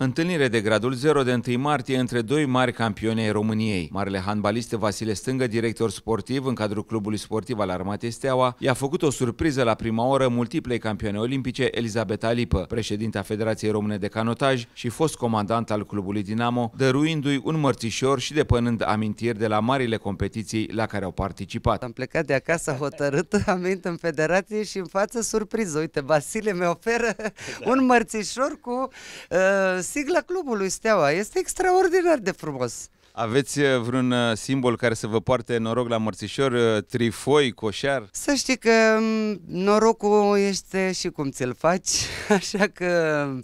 Întâlnire de gradul 0 de 1 martie între doi mari campioni ai României. Marele handbalist Vasile Stângă, director sportiv în cadrul clubului sportiv al Armatei Steaua, i-a făcut o surpriză la prima oră multiplei campioane olimpice Elizabeta Lipă, președinta Federației Române de Canotaj și fost comandant al clubului Dinamo, dăruindu-i un mărțișor și depănând amintiri de la marile competiții la care au participat. Am plecat de acasă hotărât, am venit în federație și în față surpriză. Uite, Vasile mi oferă un mărțișor cu uh, sigla clubului Steaua. Este extraordinar de frumos. Aveți uh, vreun uh, simbol care să vă poarte noroc la mărțișor, uh, trifoi, coșar? Să știi că mm, norocul este și cum ți-l faci, așa că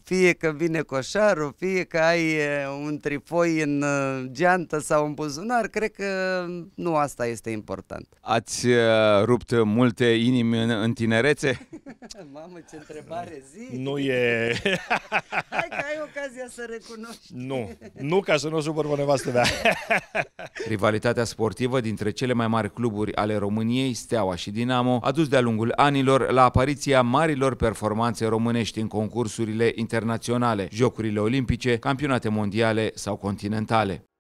fie că vine coșarul, fie că ai un trifoi în geantă sau în buzunar, cred că mm, nu asta este important. Ați rupt multe inimi în, în tinerețe? Mamă, ce întrebare zi! Nu e... trebuie să recunoști. Nu, nu ca să nu o supăr pe nevastă mea. Rivalitatea sportivă dintre cele mai mari cluburi ale României, Steaua și Dinamo, a dus de-a lungul anilor la apariția marilor performanțe românești în concursurile internaționale, Jocurile Olimpice, campionate mondiale sau continentale.